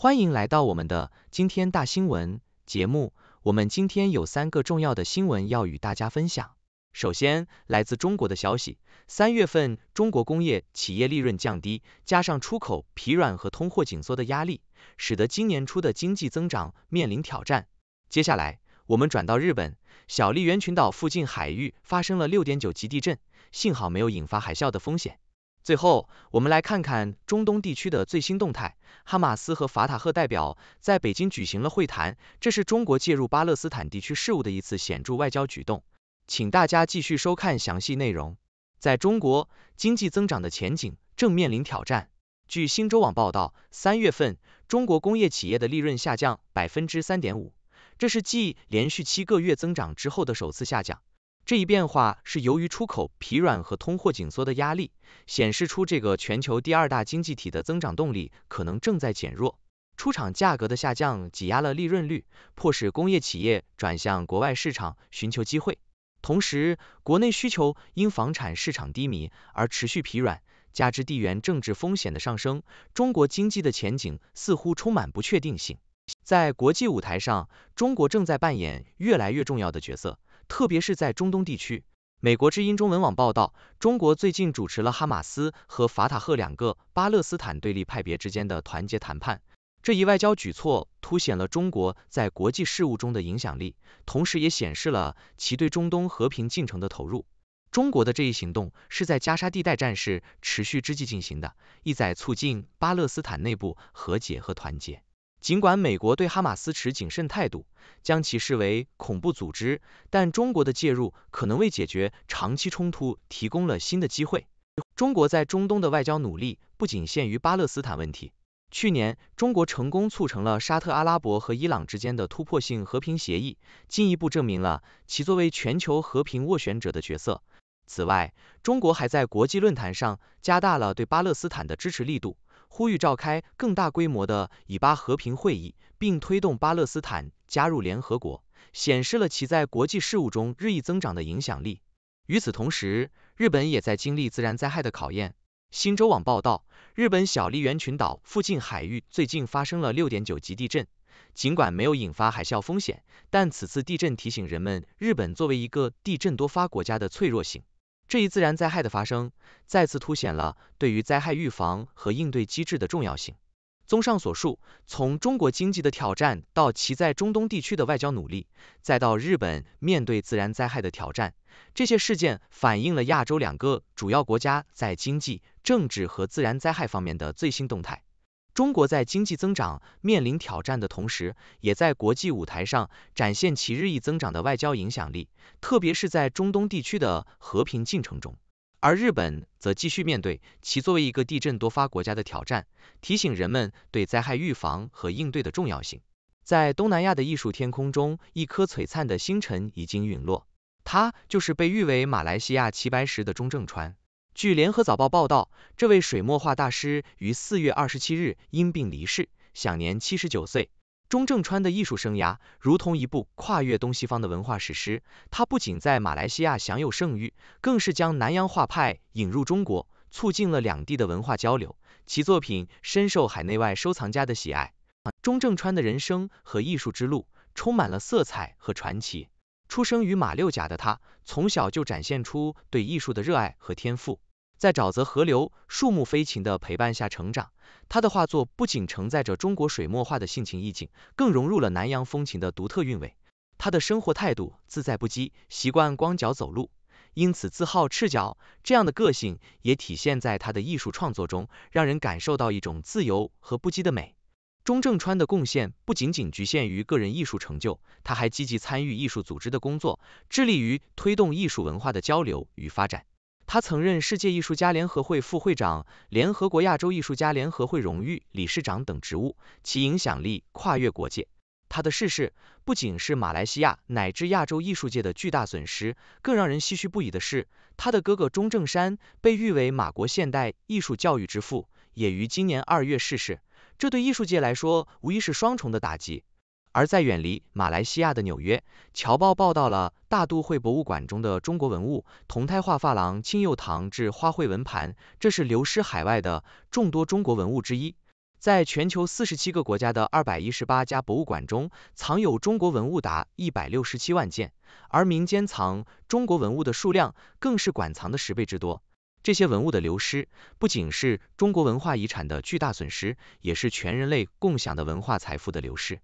欢迎来到我们的今天大新闻节目。我们今天有三个重要的新闻要与大家分享。首先，来自中国的消息：三月份中国工业企业利润降低，加上出口疲软和通货紧缩的压力，使得今年初的经济增长面临挑战。接下来，我们转到日本，小笠原群岛附近海域发生了6.9级地震，幸好没有引发海啸的风险。最后，我们来看看中东地区的最新动态。哈马斯和法塔赫代表在北京举行了会谈，这是中国介入巴勒斯坦地区事务的一次显著外交举动。请大家继续收看详细内容。在中国，经济增长的前景正面临挑战。据新洲网报道，三月份中国工业企业的利润下降百分之三点五，这是继连续七个月增长之后的首次下降。这一变化是由于出口疲软和通货紧缩的压力，显示出这个全球第二大经济体的增长动力可能正在减弱。出厂价格的下降挤压了利润率，迫使工业企业转向国外市场寻求机会。同时，国内需求因房产市场低迷而持续疲软，加之地缘政治风险的上升，中国经济的前景似乎充满不确定性。在国际舞台上，中国正在扮演越来越重要的角色。特别是在中东地区，美国之音中文网报道，中国最近主持了哈马斯和法塔赫两个巴勒斯坦对立派别之间的团结谈判。这一外交举措凸显了中国在国际事务中的影响力，同时也显示了其对中东和平进程的投入。中国的这一行动是在加沙地带战事持续之际进行的，意在促进巴勒斯坦内部和解和团结。尽管美国对哈马斯持谨慎态度，将其视为恐怖组织，但中国的介入可能为解决长期冲突提供了新的机会。中国在中东的外交努力不仅限于巴勒斯坦问题。去年，中国成功促成了沙特阿拉伯和伊朗之间的突破性和平协议，进一步证明了其作为全球和平斡旋者的角色。此外，中国还在国际论坛上加大了对巴勒斯坦的支持力度。呼吁召开更大规模的以巴和平会议，并推动巴勒斯坦加入联合国，显示了其在国际事务中日益增长的影响力。与此同时，日本也在经历自然灾害的考验。新洲网报道，日本小笠原群岛附近海域最近发生了6.9级地震，尽管没有引发海啸风险，但此次地震提醒人们，日本作为一个地震多发国家的脆弱性。这一自然灾害的发生，再次凸显了对于灾害预防和应对机制的重要性。综上所述，从中国经济的挑战到其在中东地区的外交努力，再到日本面对自然灾害的挑战，这些事件反映了亚洲两个主要国家在经济、政治和自然灾害方面的最新动态。中国在经济增长面临挑战的同时，也在国际舞台上展现其日益增长的外交影响力，特别是在中东地区的和平进程中。而日本则继续面对其作为一个地震多发国家的挑战，提醒人们对灾害预防和应对的重要性。在东南亚的艺术天空中，一颗璀璨的星辰已经陨落，它就是被誉为马来西亚齐白石的中正川。据《联合早报》报道，这位水墨画大师于四月二十七日因病离世，享年七十九岁。钟正川的艺术生涯如同一部跨越东西方的文化史诗。他不仅在马来西亚享有盛誉，更是将南洋画派引入中国，促进了两地的文化交流。其作品深受海内外收藏家的喜爱。钟正川的人生和艺术之路充满了色彩和传奇。出生于马六甲的他，从小就展现出对艺术的热爱和天赋。在沼泽、河流、树木、飞禽的陪伴下成长，他的画作不仅承载着中国水墨画的性情意境，更融入了南洋风情的独特韵味。他的生活态度自在不羁，习惯光脚走路，因此自号“赤脚”。这样的个性也体现在他的艺术创作中，让人感受到一种自由和不羁的美。钟正川的贡献不仅仅局限于个人艺术成就，他还积极参与艺术组织的工作，致力于推动艺术文化的交流与发展。他曾任世界艺术家联合会副会长、联合国亚洲艺术家联合会荣誉理事长等职务，其影响力跨越国界。他的逝世不仅是马来西亚乃至亚洲艺术界的巨大损失，更让人唏嘘不已的是，他的哥哥钟正山被誉为马国现代艺术教育之父，也于今年二月逝世，这对艺术界来说无疑是双重的打击。而在远离马来西亚的纽约，《侨报》报道了大都会博物馆中的中国文物铜胎画珐琅青釉堂制花卉纹盘，这是流失海外的众多中国文物之一。在全球四十七个国家的二百一十八家博物馆中，藏有中国文物达一百六十七万件，而民间藏中国文物的数量更是馆藏的十倍之多。这些文物的流失，不仅是中国文化遗产的巨大损失，也是全人类共享的文化财富的流失。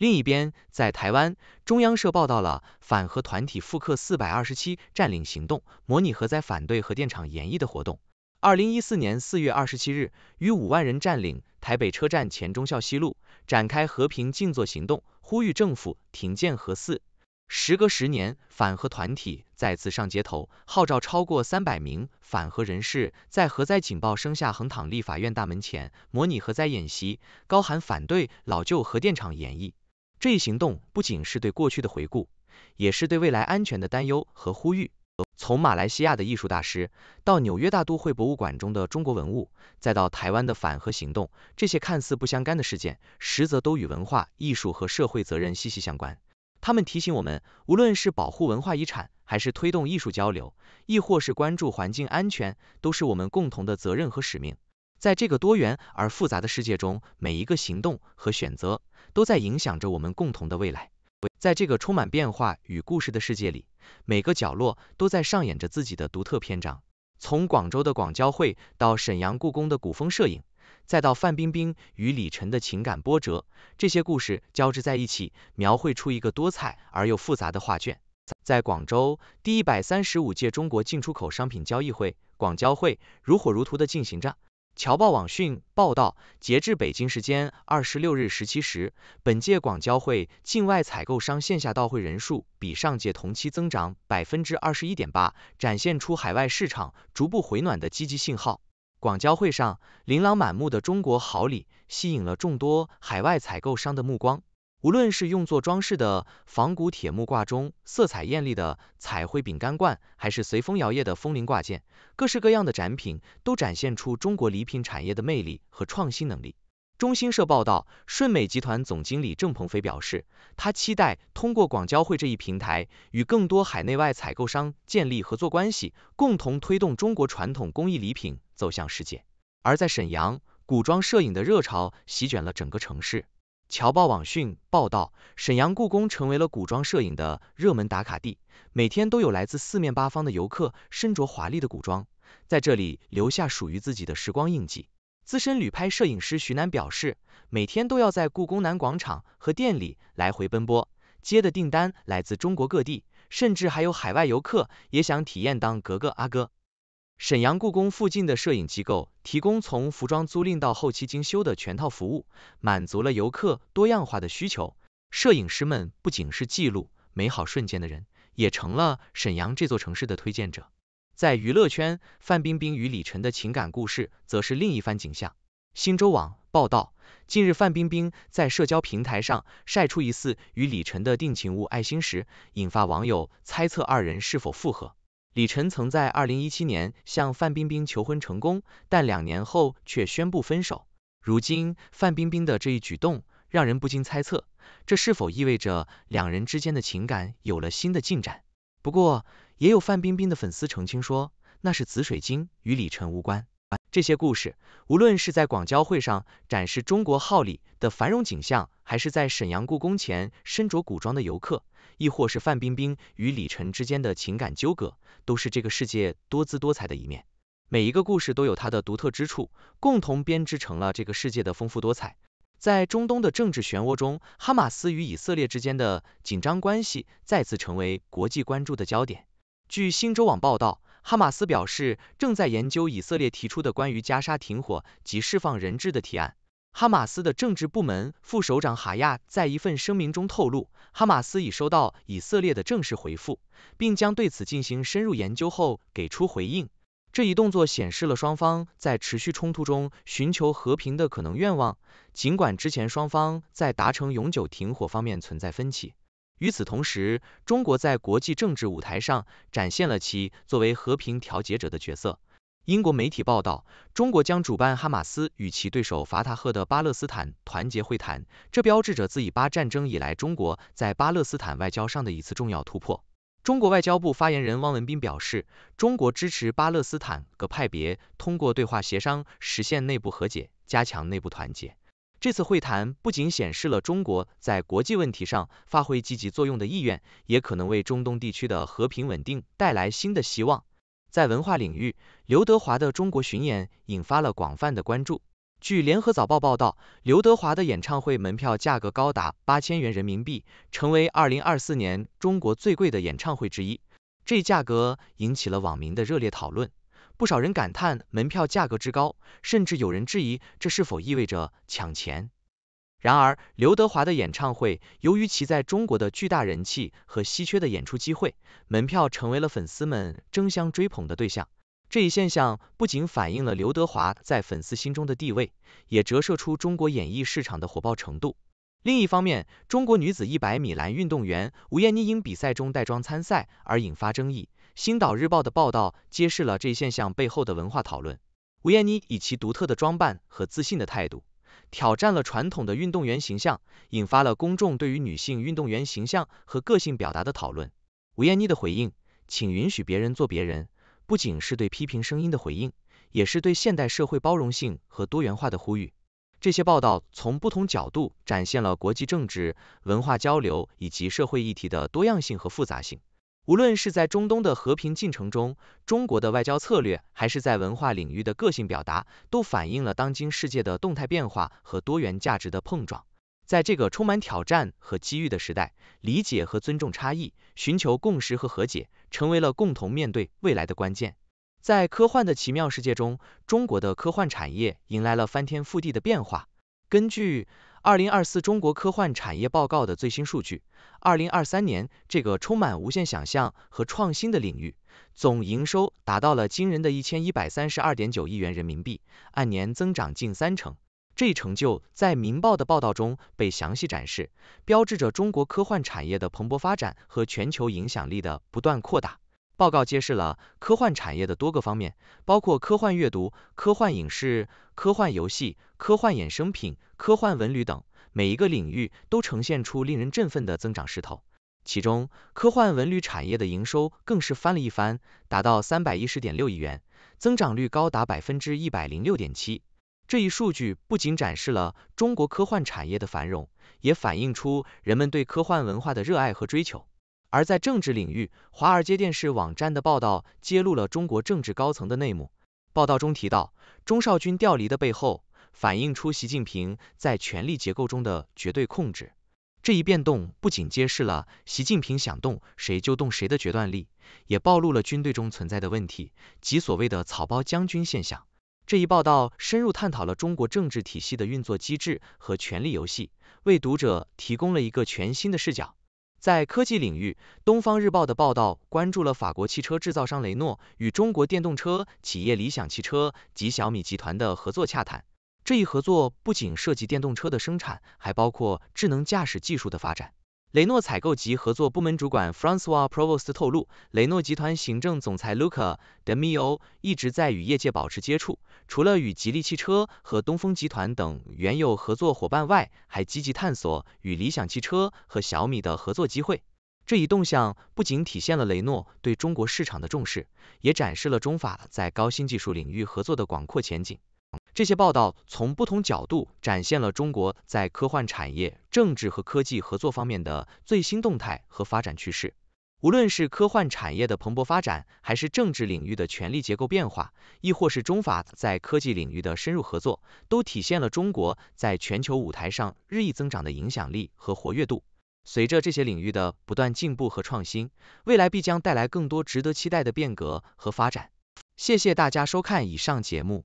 另一边，在台湾，中央社报道了反核团体复刻四百二十七占领行动，模拟核灾反对核电厂演义的活动。二零一四年四月二十七日，与五万人占领台北车站前忠孝西路，展开和平静坐行动，呼吁政府停建核四。时隔十年，反核团体再次上街头，号召超过三百名反核人士在核灾警报声下横躺立法院大门前，模拟核灾演习，高喊反对老旧核电厂演义。这一行动不仅是对过去的回顾，也是对未来安全的担忧和呼吁。从马来西亚的艺术大师，到纽约大都会博物馆中的中国文物，再到台湾的反核行动，这些看似不相干的事件，实则都与文化艺术和社会责任息息相关。他们提醒我们，无论是保护文化遗产，还是推动艺术交流，亦或是关注环境安全，都是我们共同的责任和使命。在这个多元而复杂的世界中，每一个行动和选择都在影响着我们共同的未来。在这个充满变化与故事的世界里，每个角落都在上演着自己的独特篇章。从广州的广交会到沈阳故宫的古风摄影，再到范冰冰与李晨的情感波折，这些故事交织在一起，描绘出一个多彩而又复杂的画卷。在广州，第一百三十五届中国进出口商品交易会（广交会）如火如荼的进行着。侨报网讯报道，截至北京时间二十六日十七时，本届广交会境外采购商线下到会人数比上届同期增长百分之二十一点八，展现出海外市场逐步回暖的积极信号。广交会上，琳琅满目的中国好礼吸引了众多海外采购商的目光。无论是用作装饰的仿古铁木挂钟、色彩艳丽的彩绘饼干罐，还是随风摇曳的风铃挂件，各式各样的展品都展现出中国礼品产业的魅力和创新能力。中新社报道，顺美集团总经理郑鹏飞表示，他期待通过广交会这一平台，与更多海内外采购商建立合作关系，共同推动中国传统工艺礼品走向世界。而在沈阳，古装摄影的热潮席卷了整个城市。侨报网讯报道，沈阳故宫成为了古装摄影的热门打卡地，每天都有来自四面八方的游客身着华丽的古装，在这里留下属于自己的时光印记。资深旅拍摄影师徐楠表示，每天都要在故宫南广场和店里来回奔波，接的订单来自中国各地，甚至还有海外游客也想体验当格格阿哥。沈阳故宫附近的摄影机构提供从服装租赁到后期精修的全套服务，满足了游客多样化的需求。摄影师们不仅是记录美好瞬间的人，也成了沈阳这座城市的推荐者。在娱乐圈，范冰冰与李晨的情感故事则是另一番景象。新洲网报道，近日范冰冰在社交平台上晒出疑似与李晨的定情物爱心石，引发网友猜测二人是否复合。李晨曾在二零一七年向范冰冰求婚成功，但两年后却宣布分手。如今范冰冰的这一举动，让人不禁猜测，这是否意味着两人之间的情感有了新的进展？不过，也有范冰冰的粉丝澄清说，那是紫水晶，与李晨无关。这些故事，无论是在广交会上展示中国号里的繁荣景象，还是在沈阳故宫前身着古装的游客，亦或是范冰冰与李晨之间的情感纠葛，都是这个世界多姿多彩的一面。每一个故事都有它的独特之处，共同编织成了这个世界的丰富多彩。在中东的政治漩涡中，哈马斯与以色列之间的紧张关系再次成为国际关注的焦点。据新洲网报道。哈马斯表示，正在研究以色列提出的关于加沙停火及释放人质的提案。哈马斯的政治部门副首长哈亚在一份声明中透露，哈马斯已收到以色列的正式回复，并将对此进行深入研究后给出回应。这一动作显示了双方在持续冲突中寻求和平的可能愿望，尽管之前双方在达成永久停火方面存在分歧。与此同时，中国在国际政治舞台上展现了其作为和平调解者的角色。英国媒体报道，中国将主办哈马斯与其对手法塔赫的巴勒斯坦团结会谈，这标志着自以巴战争以来中国在巴勒斯坦外交上的一次重要突破。中国外交部发言人汪文斌表示，中国支持巴勒斯坦各派别通过对话协商实现内部和解，加强内部团结。这次会谈不仅显示了中国在国际问题上发挥积极作用的意愿，也可能为中东地区的和平稳定带来新的希望。在文化领域，刘德华的中国巡演引发了广泛的关注。据《联合早报》报道，刘德华的演唱会门票价格高达八千元人民币，成为二零二四年中国最贵的演唱会之一。这价格引起了网民的热烈讨论。不少人感叹门票价格之高，甚至有人质疑这是否意味着抢钱。然而，刘德华的演唱会由于其在中国的巨大人气和稀缺的演出机会，门票成为了粉丝们争相追捧的对象。这一现象不仅反映了刘德华在粉丝心中的地位，也折射出中国演艺市场的火爆程度。另一方面，中国女子一百米栏运动员吴艳妮因比赛中带妆参赛而引发争议。《星岛日报》的报道揭示了这现象背后的文化讨论。吴艳妮以其独特的装扮和自信的态度，挑战了传统的运动员形象，引发了公众对于女性运动员形象和个性表达的讨论。吴艳妮的回应“请允许别人做别人”，不仅是对批评声音的回应，也是对现代社会包容性和多元化的呼吁。这些报道从不同角度展现了国际政治、文化交流以及社会议题的多样性和复杂性。无论是在中东的和平进程中，中国的外交策略，还是在文化领域的个性表达，都反映了当今世界的动态变化和多元价值的碰撞。在这个充满挑战和机遇的时代，理解和尊重差异，寻求共识和和解，成为了共同面对未来的关键。在科幻的奇妙世界中，中国的科幻产业迎来了翻天覆地的变化。根据《二零二四中国科幻产业报告》的最新数据，二零二三年这个充满无限想象和创新的领域，总营收达到了惊人的一千一百三十二点九亿元人民币，按年增长近三成。这一成就在《民报》的报道中被详细展示，标志着中国科幻产业的蓬勃发展和全球影响力的不断扩大。报告揭示了科幻产业的多个方面，包括科幻阅读、科幻影视、科幻游戏、科幻衍生品、科幻文旅等，每一个领域都呈现出令人振奋的增长势头。其中，科幻文旅产业的营收更是翻了一番，达到三百一十点六亿元，增长率高达百分之一百零六点七。这一数据不仅展示了中国科幻产业的繁荣，也反映出人们对科幻文化的热爱和追求。而在政治领域，华尔街电视网站的报道揭露了中国政治高层的内幕。报道中提到，钟少军调离的背后，反映出习近平在权力结构中的绝对控制。这一变动不仅揭示了习近平想动谁就动谁的决断力，也暴露了军队中存在的问题即所谓的“草包将军”现象。这一报道深入探讨了中国政治体系的运作机制和权力游戏，为读者提供了一个全新的视角。在科技领域，《东方日报》的报道关注了法国汽车制造商雷诺与中国电动车企业理想汽车及小米集团的合作洽谈。这一合作不仅涉及电动车的生产，还包括智能驾驶技术的发展。雷诺采购及合作部门主管 f r a n c o i s Provost 透露，雷诺集团行政总裁 Luca De m i o 一直在与业界保持接触，除了与吉利汽车和东风集团等原有合作伙伴外，还积极探索与理想汽车和小米的合作机会。这一动向不仅体现了雷诺对中国市场的重视，也展示了中法在高新技术领域合作的广阔前景。这些报道从不同角度展现了中国在科幻产业、政治和科技合作方面的最新动态和发展趋势。无论是科幻产业的蓬勃发展，还是政治领域的权力结构变化，亦或是中法在科技领域的深入合作，都体现了中国在全球舞台上日益增长的影响力和活跃度。随着这些领域的不断进步和创新，未来必将带来更多值得期待的变革和发展。谢谢大家收看以上节目。